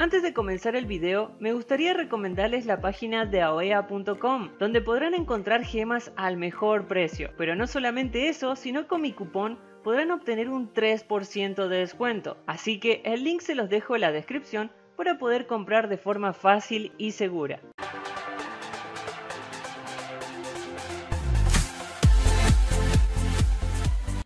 Antes de comenzar el video, me gustaría recomendarles la página de aoea.com, donde podrán encontrar gemas al mejor precio. Pero no solamente eso, sino con mi cupón podrán obtener un 3% de descuento. Así que el link se los dejo en la descripción para poder comprar de forma fácil y segura.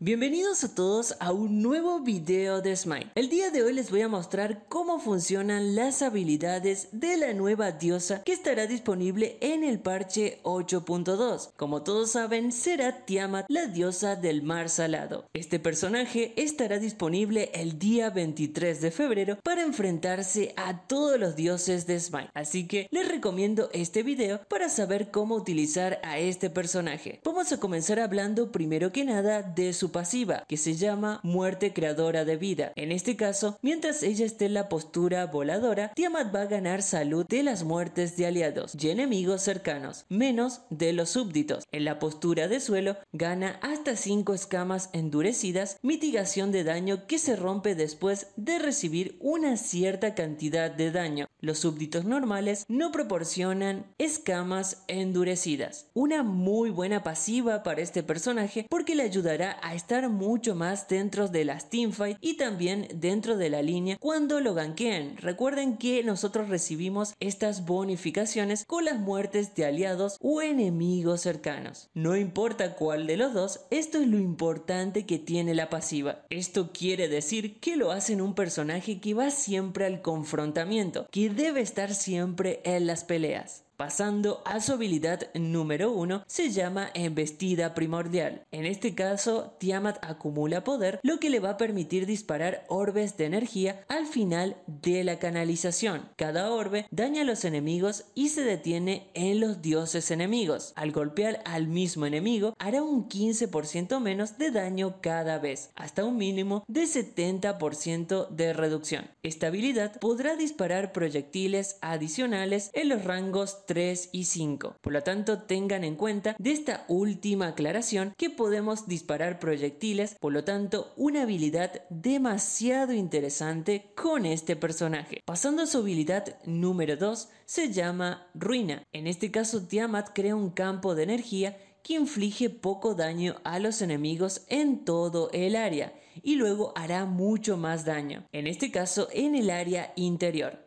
Bienvenidos a todos a un nuevo video de Smite. El día de hoy les voy a mostrar cómo funcionan las habilidades de la nueva diosa que estará disponible en el parche 8.2. Como todos saben, será Tiamat, la diosa del mar salado. Este personaje estará disponible el día 23 de febrero para enfrentarse a todos los dioses de Smite. Así que les recomiendo este video para saber cómo utilizar a este personaje. Vamos a comenzar hablando primero que nada de su pasiva, que se llama muerte creadora de vida. En este caso, mientras ella esté en la postura voladora, Tiamat va a ganar salud de las muertes de aliados y enemigos cercanos, menos de los súbditos. En la postura de suelo, gana hasta 5 escamas endurecidas, mitigación de daño que se rompe después de recibir una cierta cantidad de daño. Los súbditos normales no proporcionan escamas endurecidas. Una muy buena pasiva para este personaje porque le ayudará a estar mucho más dentro de las teamfights y también dentro de la línea cuando lo gankeen, Recuerden que nosotros recibimos estas bonificaciones con las muertes de aliados o enemigos cercanos. No importa cuál de los dos, esto es lo importante que tiene la pasiva. Esto quiere decir que lo hacen un personaje que va siempre al confrontamiento, debe estar siempre en las peleas. Pasando a su habilidad número 1, se llama Embestida Primordial. En este caso, Tiamat acumula poder, lo que le va a permitir disparar orbes de energía al final de la canalización. Cada orbe daña a los enemigos y se detiene en los dioses enemigos. Al golpear al mismo enemigo, hará un 15% menos de daño cada vez, hasta un mínimo de 70% de reducción. Esta habilidad podrá disparar proyectiles adicionales en los rangos 3 y 5. Por lo tanto, tengan en cuenta de esta última aclaración que podemos disparar proyectiles, por lo tanto, una habilidad demasiado interesante con este personaje. Pasando a su habilidad número 2, se llama Ruina. En este caso, Tiamat crea un campo de energía que inflige poco daño a los enemigos en todo el área y luego hará mucho más daño, en este caso en el área interior.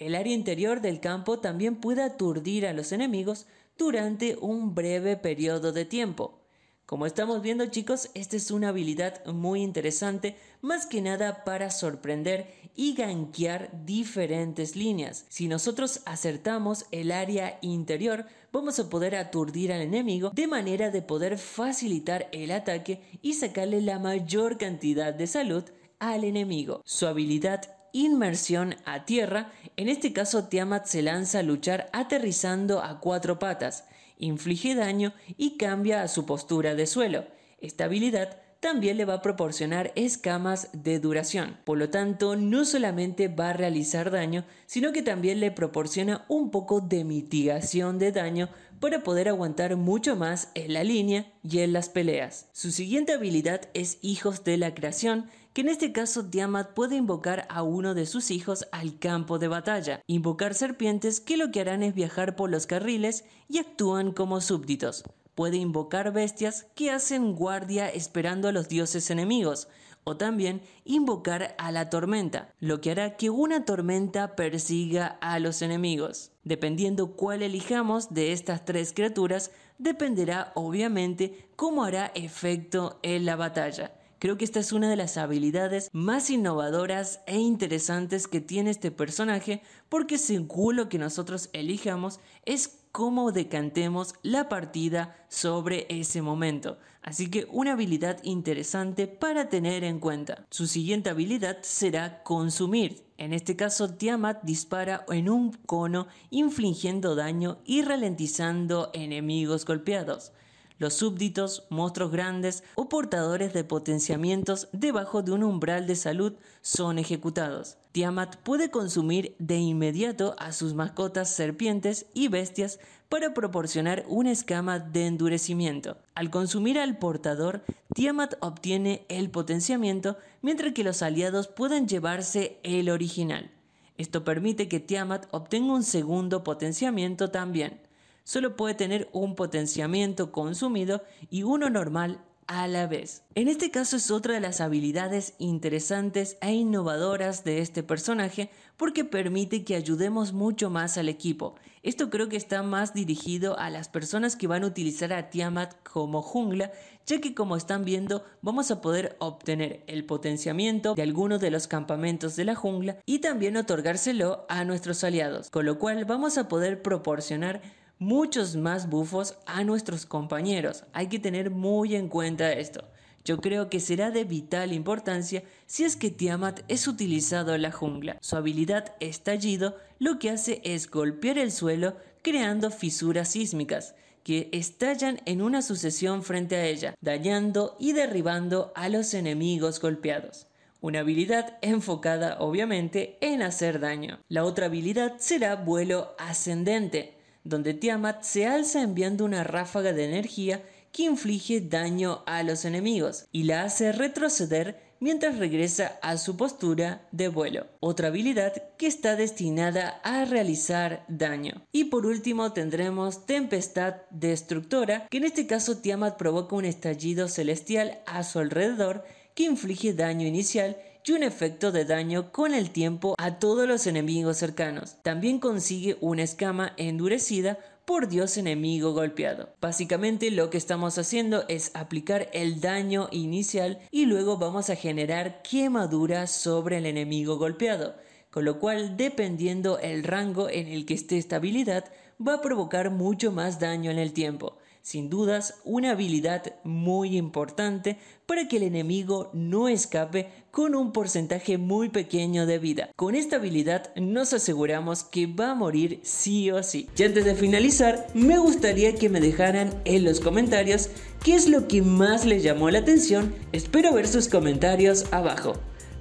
El área interior del campo también puede aturdir a los enemigos durante un breve periodo de tiempo. Como estamos viendo chicos, esta es una habilidad muy interesante, más que nada para sorprender y ganquear diferentes líneas. Si nosotros acertamos el área interior, vamos a poder aturdir al enemigo de manera de poder facilitar el ataque y sacarle la mayor cantidad de salud al enemigo. Su habilidad inmersión a tierra, en este caso Tiamat se lanza a luchar aterrizando a cuatro patas, inflige daño y cambia a su postura de suelo. Esta habilidad también le va a proporcionar escamas de duración. Por lo tanto, no solamente va a realizar daño, sino que también le proporciona un poco de mitigación de daño para poder aguantar mucho más en la línea y en las peleas. Su siguiente habilidad es Hijos de la Creación, que en este caso Diamat puede invocar a uno de sus hijos al campo de batalla, invocar serpientes que lo que harán es viajar por los carriles y actúan como súbditos. Puede invocar bestias que hacen guardia esperando a los dioses enemigos, o también invocar a la tormenta, lo que hará que una tormenta persiga a los enemigos. Dependiendo cuál elijamos de estas tres criaturas, dependerá obviamente cómo hará efecto en la batalla. Creo que esta es una de las habilidades más innovadoras e interesantes que tiene este personaje porque según lo que nosotros elijamos es cómo decantemos la partida sobre ese momento. Así que una habilidad interesante para tener en cuenta. Su siguiente habilidad será consumir. En este caso, Tiamat dispara en un cono infligiendo daño y ralentizando enemigos golpeados los súbditos, monstruos grandes o portadores de potenciamientos debajo de un umbral de salud son ejecutados. Tiamat puede consumir de inmediato a sus mascotas serpientes y bestias para proporcionar una escama de endurecimiento. Al consumir al portador, Tiamat obtiene el potenciamiento mientras que los aliados pueden llevarse el original. Esto permite que Tiamat obtenga un segundo potenciamiento también solo puede tener un potenciamiento consumido y uno normal a la vez. En este caso es otra de las habilidades interesantes e innovadoras de este personaje porque permite que ayudemos mucho más al equipo. Esto creo que está más dirigido a las personas que van a utilizar a Tiamat como jungla, ya que como están viendo vamos a poder obtener el potenciamiento de alguno de los campamentos de la jungla y también otorgárselo a nuestros aliados, con lo cual vamos a poder proporcionar muchos más bufos a nuestros compañeros. Hay que tener muy en cuenta esto. Yo creo que será de vital importancia si es que Tiamat es utilizado en la jungla. Su habilidad estallido lo que hace es golpear el suelo creando fisuras sísmicas que estallan en una sucesión frente a ella, dañando y derribando a los enemigos golpeados. Una habilidad enfocada obviamente en hacer daño. La otra habilidad será vuelo ascendente, donde Tiamat se alza enviando una ráfaga de energía que inflige daño a los enemigos y la hace retroceder mientras regresa a su postura de vuelo, otra habilidad que está destinada a realizar daño. Y por último tendremos Tempestad Destructora, que en este caso Tiamat provoca un estallido celestial a su alrededor que inflige daño inicial y un efecto de daño con el tiempo a todos los enemigos cercanos. También consigue una escama endurecida por Dios enemigo golpeado. Básicamente lo que estamos haciendo es aplicar el daño inicial y luego vamos a generar quemadura sobre el enemigo golpeado, con lo cual dependiendo el rango en el que esté esta habilidad va a provocar mucho más daño en el tiempo sin dudas una habilidad muy importante para que el enemigo no escape con un porcentaje muy pequeño de vida. Con esta habilidad nos aseguramos que va a morir sí o sí. Y antes de finalizar, me gustaría que me dejaran en los comentarios qué es lo que más les llamó la atención. Espero ver sus comentarios abajo.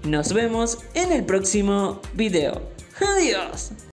Nos vemos en el próximo video. ¡Adiós!